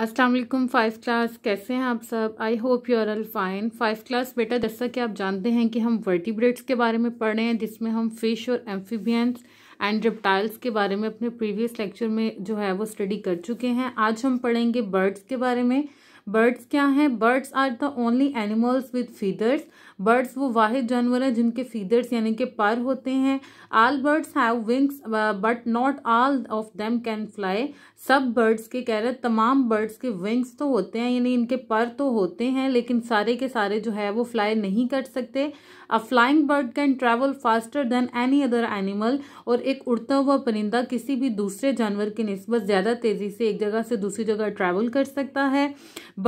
Aslam five class कैसे हैं आप सब I hope you are all fine five class बेटा जैसा कि आप जानते हैं कि हम वर्टिब्रेट्स के बारे में पढ़ रहे हैं जिसमें हम फिश और एम्फीबियंस एंड रिप्टाइल्स के बारे में अपने प्रीवियस लेक्चर में जो है वो स्टडी कर चुके हैं आज हम पढ़ेंगे बर्ड्स के बारे में बर्ड्स क्या हैं birds are the only animals with feathers birds वो वाहिद जानवर हैं जिनके फीदर्स यानी कि पर होते हैं all birds have wings but not all of them can fly सब बर्ड्स के कह रहे तमाम बर्ड्स के विंग्स तो होते हैं यानी इनके पर तो होते हैं लेकिन सारे के सारे जो है वो फ्लाई नहीं कर सकते a flying bird can travel faster than any other animal और एक उड़ता हुआ परिंदा किसी भी दूसरे जानवर की नस्बत ज़्यादा तेज़ी से एक जगह से दूसरी जगह ट्रैवल कर सकता है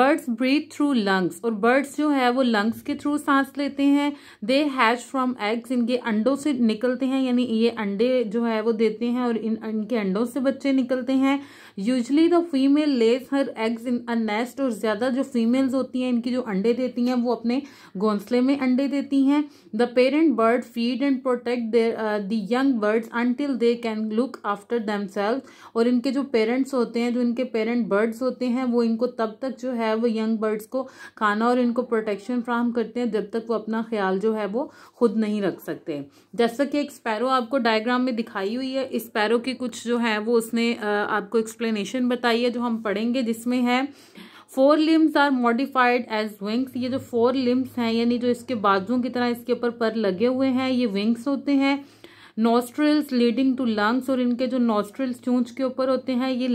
बर्ड्स ब्रीथ थ्रू लंग्स और बर्ड्स जो है वो लंग्स के थ्रू सांस ले देते हैं दे हैच फ्रॉम एग्स इनके अंडों से निकलते हैं यानी ये अंडे जो है वो देते हैं और इन इनके अंडों से बच्चे निकलते हैं usually the female lays her eggs in a nest और ज़्यादा जो फीमेल्स होती हैं इनकी जो अंडे देती हैं वो अपने घोंसले में अंडे देती हैं the parent bird feed and protect their the young birds until they can look after them और इनके जो पेरेंट्स होते हैं जो इनके पेरेंट बर्ड्स होते हैं वो इनको तब तक जो है वो यंग बर्ड्स को खाना और इनको प्रोटेक्शन फ्राहम करते हैं जब तक वो अपना ख्याल जो है वो खुद नहीं रख सकते जैसा कि एक स्पैरो आपको डायग्राम में दिखाई हुई है इस स्पैरो की कुछ जो है वो उसने आपको एक्सप्लेनेशन बताई है जो हम पढ़ेंगे जिसमें है four limbs are modified as wings ये जो फोर लिम्स हैं यानी जो इसके बाजुओं की तरह इसके ऊपर पर लगे हुए हैं ये विंग्स होते हैं नोस्ट्रल्स लीडिंग टू लंग्स और इनके जो नोस्ट्रल्स चूंच के ऊपर होते हैं ये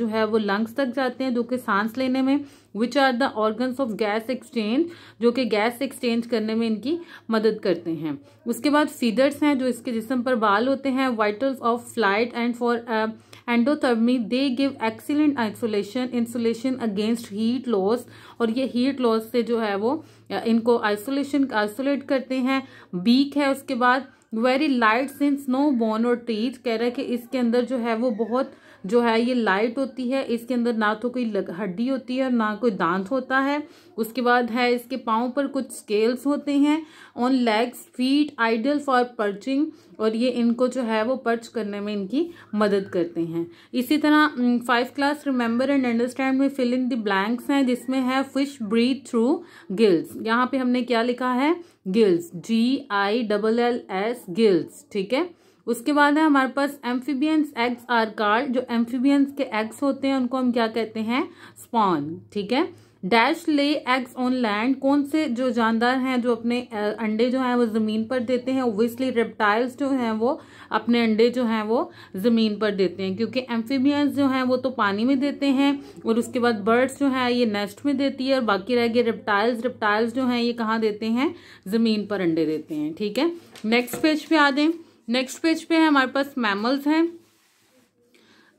जो है वो लंग्स तक जाते हैं जो कि सांस लेने में which are the organs of gas exchange जो कि गैस एक्सचेंज करने में इनकी मदद करते हैं उसके बाद फीडर्स हैं जो इसके जिसम पर बाल होते हैं vitals of flight and for endothermy they give excellent isolation insulation against heat loss और ये हीट लॉस से जो है वो इनको आइसोलेशन आइसोलेट करते हैं बीक है उसके बाद very light since snow bone और ट्रीज कह रहा है कि इसके अंदर जो है वो बहुत जो है ये लाइट होती है इसके अंदर ना तो कोई हड्डी होती है और ना कोई दांत होता है उसके बाद है इसके पाँव पर कुछ स्केल्स होते हैं on legs feet ideal for perching और ये इनको जो है वो पर्च करने में इनकी मदद करते हैं इसी तरह five class remember and understand में फिल इन द ब्लैंक्स हैं जिसमें है फिश ब्रीथ थ्रू गिल्स यहाँ पे हमने क्या लिखा है gills G I double L S gills ठीक है उसके बाद है हमारे पास एम्फीबियंस एग्स आर कार्ड जो एम्फीबियंस के एग्स होते हैं उनको हम क्या कहते हैं स्पॉन ठीक है dash lay eggs on land कौन से जो जानदार हैं जो अपने अंडे जो हैं वो ज़मीन पर देते हैं ओबियसली रेप्टाइल्स जो हैं वो अपने अंडे जो हैं वो ज़मीन पर देते हैं क्योंकि एम्फीबियंस जो हैं वो तो पानी में देते हैं और उसके बाद बर्ड्स जो हैं ये नेस्ट में देती है और बाकी रह गए रेप्टाइल्स रेप्टाइल्स जो हैं ये कहाँ देते हैं ज़मीन पर अंडे देते हैं ठीक है नेक्स्ट पेज पे आ दें नेक्स्ट पेज पे है हमारे पास मैमल्स हैं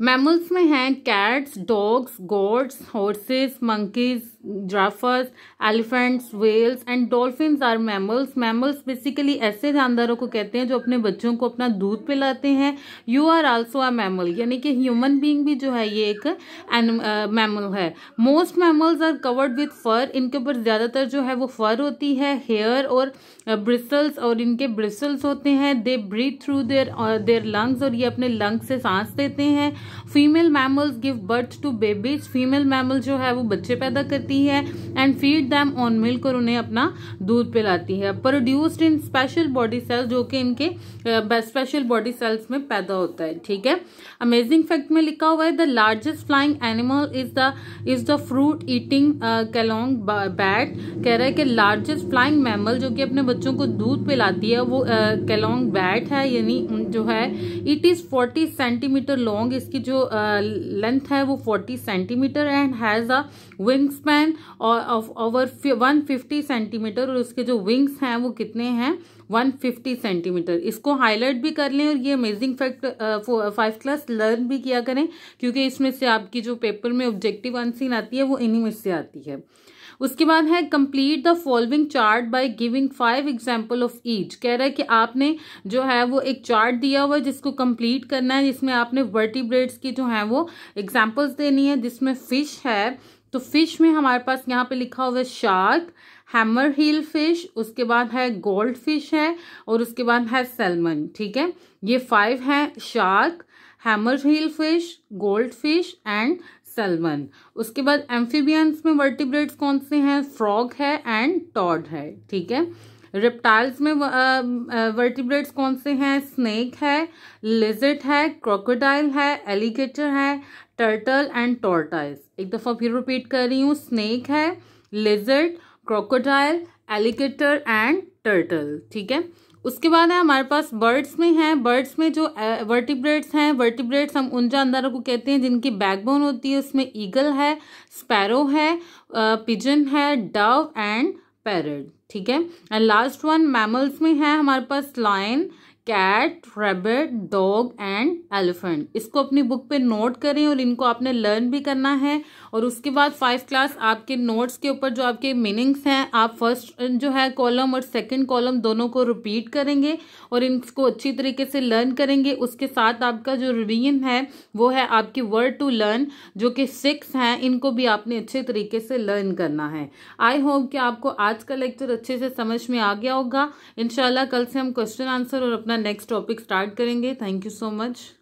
मैमल्स में हैं cats dogs goats horses monkeys giraffes elephants whales and dolphin are mammals mammals basically ऐसे जानदारों को कहते हैं जो अपने बच्चों को अपना दूध पिलाते हैं you are also a mammal यानी कि ह्यूमन बीइंग भी जो है ये एक मैमल है most mammals are covered with fur इनके ऊपर ज़्यादातर जो है वो फर होती है हेयर और ब्रिसल्स और इनके ब्रिसल्स होते हैं they breathe through their their lungs और ये अपने लंग्स से सांस लेते हैं female mammals give birth to babies female mammal जो है वो बच्चे पैदा करती है and feed them on milk और उन्हें अपना दूध पिलाती है produced in special body cells जो कि इनके स्पेशल बॉडी सेल्स में पैदा होता है ठीक है अमेजिंग फैक्ट में लिखा हुआ है the largest flying animal is the is the fruit eating kalong bat कह रहा है कि लार्जेस्ट फ्लाइंग मैमल जो कि अपने बच्चों को दूध पिलाती है वो कैलोंग uh, बैट है यानी जो है it is forty centimetre long इसकी इसकी जो लेंथ है वो forty centimetre and has a wing span of over one fifty centimetre और उसके जो विंग्स हैं वो कितने हैं 150 सेंटीमीटर इसको हाईलाइट भी कर लें और ये amazing fact five class learn भी किया करें क्योंकि इसमें से आपकी जो पेपर में ऑब्जेक्टिव आंसर आती है वो इन्हीं में से आती है उसके बाद है complete the following chart by giving five example of each कह रहा है कि आपने जो है वो एक चार्ट दिया हुआ है जिसको कंप्लीट करना है जिसमें आपने वर्टिब्रेड्स की जो है वो एग्जाम्पल्स देनी है जिसमें फिश है तो फिश में हमारे पास यहाँ पे लिखा हुआ है शार्क हैमर हील फिश उसके बाद है गोल्ड फिश है और उसके बाद है सेलमन ठीक है ये फाइव है shark hammer heel fish gold fish and salmon उसके बाद एम्फीबियंस में वर्टिब्रेट्स कौन से हैं फ्रॉग है एंड टॉड है ठीक है रिप्टाइल्स में वर्टिब्रेट्स कौन से हैं स्नेक है लिजर्ट है क्रोकोडाइल है एलिगेटर है टर्टल एंड टॉर्टाइल्स एक दफ़ा फिर रिपीट कर रही हूँ स्नेक है lizard crocodile alligator and turtle ठीक है उसके बाद है हमारे पास बर्ड्स में है बर्ड्स में जो वर्टिब्रेट्स हैं वर्टिब्रेट्स हम उन जानदारों को कहते हैं जिनकी बैकबोन होती है उसमें ईगल है स्पैरो है पिजन है डव एंड पैरड ठीक है एंड लास्ट वन मैमल्स में है हमारे पास lion cat rabbit dog and elephant इसको अपनी बुक पे नोट करें और इनको आपने लर्न भी करना है और उसके बाद फाइव क्लास आपके नोट्स के ऊपर जो आपके मीनिंग्स हैं आप फर्स्ट जो है कॉलम और सेकंड कॉलम दोनों को रिपीट करेंगे और इनको अच्छी तरीके से लर्न करेंगे उसके साथ आपका जो रिवीजन है वो है आपकी वर्ड टू लर्न जो कि सिक्स हैं इनको भी आपने अच्छे तरीके से लर्न करना है आई होप कि आपको आज का लेक्चर अच्छे से समझ में आ गया होगा इनशाला कल से हम क्वेश्चन आंसर और अपना अपना नेक्स्ट टॉपिक स्टार्ट करेंगे थैंक यू सो मच